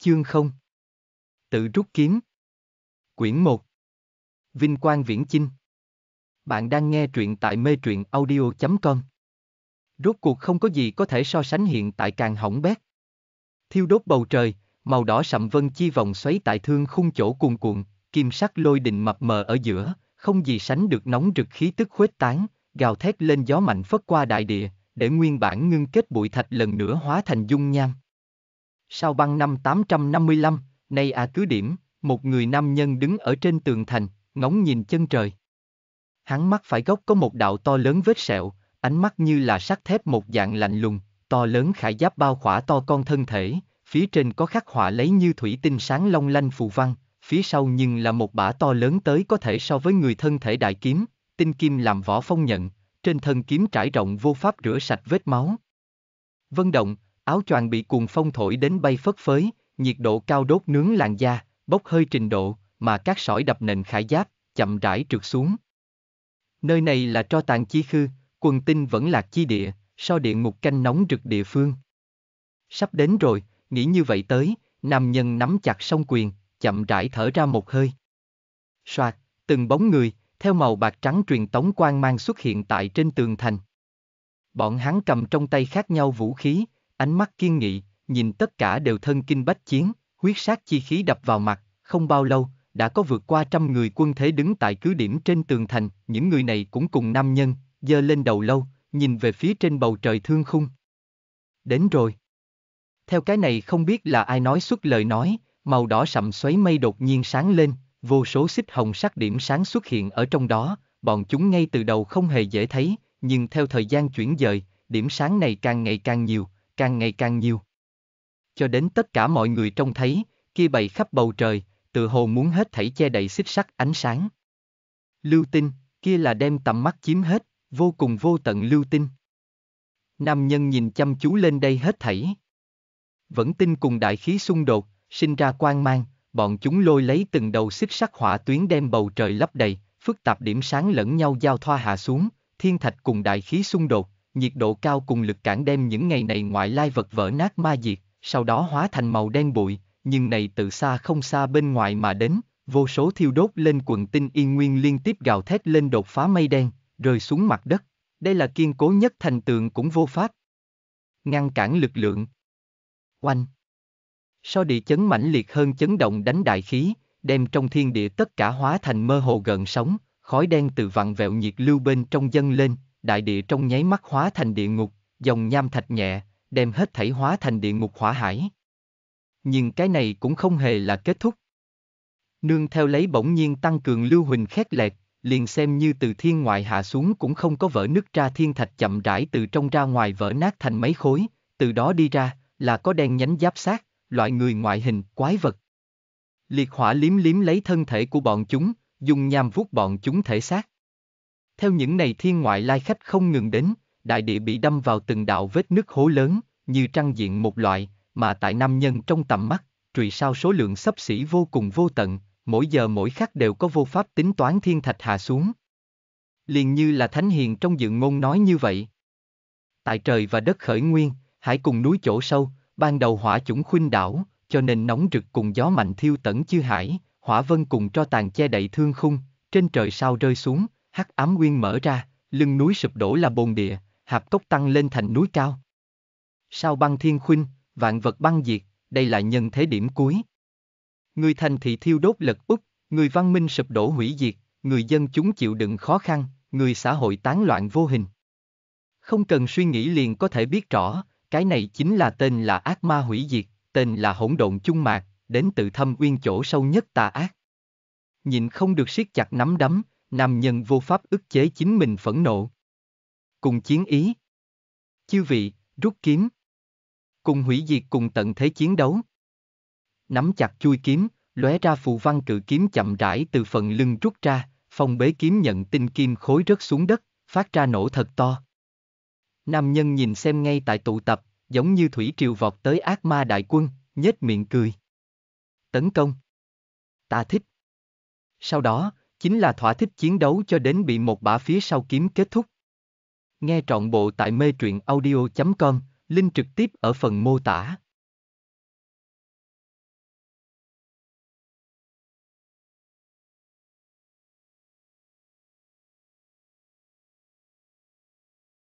Chương không Tự rút kiếm Quyển một. Vinh Quang Viễn Chinh Bạn đang nghe truyện tại mê truyện audio.com Rốt cuộc không có gì có thể so sánh hiện tại càng hỏng bét Thiêu đốt bầu trời, màu đỏ sậm vân chi vòng xoáy tại thương khung chỗ cuồn cuộn, kim sắc lôi đình mập mờ ở giữa, không gì sánh được nóng rực khí tức khuếch tán, gào thét lên gió mạnh phất qua đại địa, để nguyên bản ngưng kết bụi thạch lần nữa hóa thành dung nham. Sau băng năm 855, nay à cứ điểm, một người nam nhân đứng ở trên tường thành, ngóng nhìn chân trời. Hắn mắt phải góc có một đạo to lớn vết sẹo, ánh mắt như là sắt thép một dạng lạnh lùng, to lớn khải giáp bao khỏa to con thân thể, phía trên có khắc họa lấy như thủy tinh sáng long lanh phù văn, phía sau nhưng là một bả to lớn tới có thể so với người thân thể đại kiếm, tinh kim làm vỏ phong nhận, trên thân kiếm trải rộng vô pháp rửa sạch vết máu. Vân Động, Áo choàng bị cuồng phong thổi đến bay phất phới, nhiệt độ cao đốt nướng làn da, bốc hơi trình độ, mà các sỏi đập nền khải giáp, chậm rãi trượt xuống. Nơi này là tro tàn chi khư, quần tinh vẫn là chi địa, so địa ngục canh nóng rực địa phương. Sắp đến rồi, nghĩ như vậy tới, nam nhân nắm chặt song quyền, chậm rãi thở ra một hơi. Soạt, từng bóng người, theo màu bạc trắng truyền tống quang mang xuất hiện tại trên tường thành. Bọn hắn cầm trong tay khác nhau vũ khí, ánh mắt kiên nghị, nhìn tất cả đều thân kinh bách chiến, huyết sát chi khí đập vào mặt, không bao lâu, đã có vượt qua trăm người quân thế đứng tại cứ điểm trên tường thành, những người này cũng cùng nam nhân, giơ lên đầu lâu, nhìn về phía trên bầu trời thương khung. Đến rồi. Theo cái này không biết là ai nói suốt lời nói, màu đỏ sậm xoáy mây đột nhiên sáng lên, vô số xích hồng sắc điểm sáng xuất hiện ở trong đó, bọn chúng ngay từ đầu không hề dễ thấy, nhưng theo thời gian chuyển dời, điểm sáng này càng ngày càng nhiều, càng ngày càng nhiều. Cho đến tất cả mọi người trông thấy, kia bày khắp bầu trời, tự hồ muốn hết thảy che đậy xích sắc ánh sáng. Lưu tinh, kia là đem tầm mắt chiếm hết, vô cùng vô tận lưu tinh. Nam nhân nhìn chăm chú lên đây hết thảy. Vẫn tin cùng đại khí xung đột, sinh ra quan mang, bọn chúng lôi lấy từng đầu xích sắc hỏa tuyến đem bầu trời lấp đầy, phức tạp điểm sáng lẫn nhau giao thoa hạ xuống, thiên thạch cùng đại khí xung đột, nhiệt độ cao cùng lực cản đem những ngày này ngoại lai vật vỡ nát ma diệt, sau đó hóa thành màu đen bụi, nhưng này từ xa không xa bên ngoài mà đến, vô số thiêu đốt lên quần tinh yên nguyên liên tiếp gào thét lên đột phá mây đen, rơi xuống mặt đất. Đây là kiên cố nhất thành tường cũng vô pháp. Ngăn cản lực lượng. Oanh. So địa chấn mãnh liệt hơn chấn động đánh đại khí, đem trong thiên địa tất cả hóa thành mơ hồ gần sóng, khói đen từ vặn vẹo nhiệt lưu bên trong dâng lên, đại địa trong nháy mắt hóa thành địa ngục, dòng nham thạch nhẹ, đem hết thảy hóa thành địa ngục hỏa hải. Nhưng cái này cũng không hề là kết thúc. Nương theo lấy bỗng nhiên tăng cường lưu huỳnh khét lẹt, liền xem như từ thiên ngoại hạ xuống cũng không có vỡ nứt ra thiên thạch chậm rãi từ trong ra ngoài vỡ nát thành mấy khối, từ đó đi ra, là có đen nhánh giáp sát, loại người ngoại hình, quái vật. Liệt hỏa liếm liếm lấy thân thể của bọn chúng, dùng nham vuốt bọn chúng thể xác. Theo những này thiên ngoại lai khách không ngừng đến, đại địa bị đâm vào từng đạo vết nước hố lớn, như trăng diện một loại, mà tại nam nhân trong tầm mắt, trụy sao số lượng sấp xỉ vô cùng vô tận, mỗi giờ mỗi khắc đều có vô pháp tính toán thiên thạch hạ xuống. Liền như là thánh hiền trong dự ngôn nói như vậy. Tại trời và đất khởi nguyên, hãy cùng núi chỗ sâu, ban đầu hỏa chủng khuynh đảo, cho nên nóng rực cùng gió mạnh thiêu tẩn chư hải, hỏa vân cùng cho tàn che đậy thương khung, trên trời sao rơi xuống, Hắc ám nguyên mở ra, lưng núi sụp đổ là bồn địa, hạp cốc tăng lên thành núi cao. Sao băng thiên khuynh, vạn vật băng diệt, đây là nhân thế điểm cuối. Người thành thị thiêu đốt lật úp, người văn minh sụp đổ hủy diệt, người dân chúng chịu đựng khó khăn, người xã hội tán loạn vô hình. Không cần suy nghĩ liền có thể biết rõ, cái này chính là tên là ác ma hủy diệt, tên là hỗn độn chung mạc, đến từ thâm uyên chỗ sâu nhất tà ác. Nhìn không được siết chặt nắm đấm, nam nhân vô pháp ức chế chính mình phẫn nộ. Cùng chiến ý. Chư vị, rút kiếm. Cùng hủy diệt cùng tận thế chiến đấu. Nắm chặt chui kiếm, lóe ra phù văn cự kiếm chậm rãi từ phần lưng rút ra, phong bế kiếm nhận tinh kim khối rớt xuống đất, phát ra nổ thật to. Nam nhân nhìn xem ngay tại tụ tập, giống như thủy triều vọt tới ác ma đại quân, nhếch miệng cười. Tấn công. Ta thích. Sau đó, chính là thỏa thích chiến đấu cho đến bị một bả phía sau kiếm kết thúc. Nghe trọn bộ tại mê truyện audio.com, link trực tiếp ở phần mô tả.